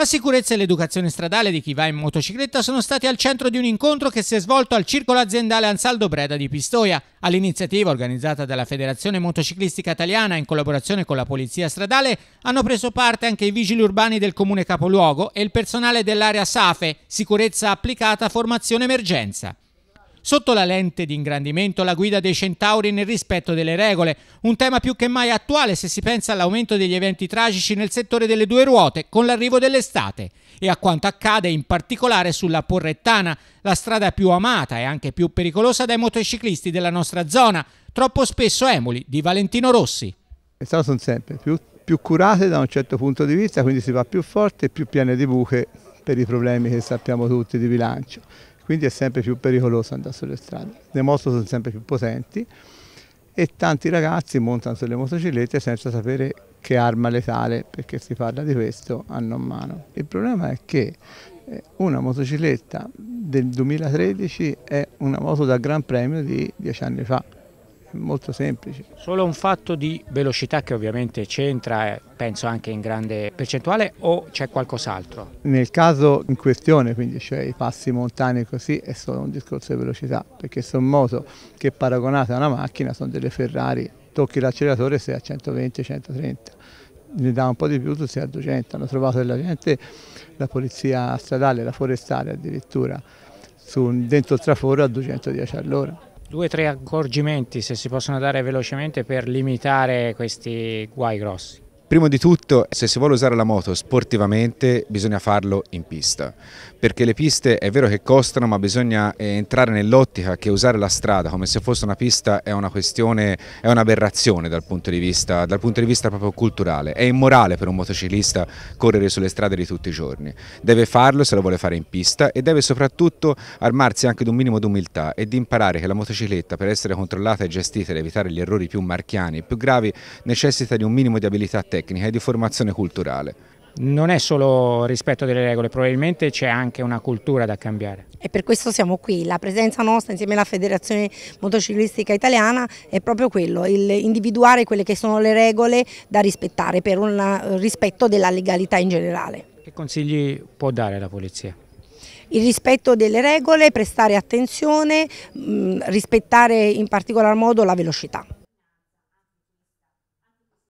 La sicurezza e l'educazione stradale di chi va in motocicletta sono stati al centro di un incontro che si è svolto al circolo aziendale Ansaldo Breda di Pistoia. All'iniziativa organizzata dalla Federazione Motociclistica Italiana in collaborazione con la Polizia Stradale hanno preso parte anche i vigili urbani del comune capoluogo e il personale dell'area SAFE, sicurezza applicata formazione emergenza. Sotto la lente di ingrandimento la guida dei centauri nel rispetto delle regole, un tema più che mai attuale se si pensa all'aumento degli eventi tragici nel settore delle due ruote con l'arrivo dell'estate e a quanto accade in particolare sulla Porrettana, la strada più amata e anche più pericolosa dai motociclisti della nostra zona, troppo spesso emuli di Valentino Rossi. Le strade sono sempre più, più curate da un certo punto di vista, quindi si va più forte e più piene di buche per i problemi che sappiamo tutti di bilancio quindi è sempre più pericoloso andare sulle strade. Le moto sono sempre più potenti e tanti ragazzi montano sulle motociclette senza sapere che arma letale, perché si parla di questo, hanno a mano. Il problema è che eh, una motocicletta del 2013 è una moto da Gran Premio di dieci anni fa molto semplice. Solo un fatto di velocità che ovviamente c'entra, eh, penso anche in grande percentuale, o c'è qualcos'altro? Nel caso in questione, quindi cioè i passi montani così, è solo un discorso di velocità, perché sono moto che paragonate a una macchina sono delle Ferrari, tocchi l'acceleratore sei a 120-130 ne dà un po' di più, tu sei a 200, hanno trovato della gente, la polizia stradale, la forestale addirittura, su, dentro il traforo a 210 all'ora due o tre accorgimenti se si possono dare velocemente per limitare questi guai grossi? Prima di tutto, se si vuole usare la moto sportivamente, bisogna farlo in pista, perché le piste è vero che costano, ma bisogna eh, entrare nell'ottica che usare la strada come se fosse una pista è una questione, è un'aberrazione dal punto di vista, dal punto di vista proprio culturale. È immorale per un motociclista correre sulle strade di tutti i giorni. Deve farlo se lo vuole fare in pista e deve soprattutto armarsi anche di un minimo di umiltà e di imparare che la motocicletta per essere controllata e gestita ed evitare gli errori più marchiani e più gravi necessita di un minimo di abilità tecnica tecnica, è di formazione culturale. Non è solo rispetto delle regole, probabilmente c'è anche una cultura da cambiare. E per questo siamo qui, la presenza nostra insieme alla Federazione Motociclistica Italiana è proprio quello, il individuare quelle che sono le regole da rispettare per un eh, rispetto della legalità in generale. Che consigli può dare la Polizia? il rispetto delle regole, prestare attenzione, mm, rispettare in particolar modo la velocità.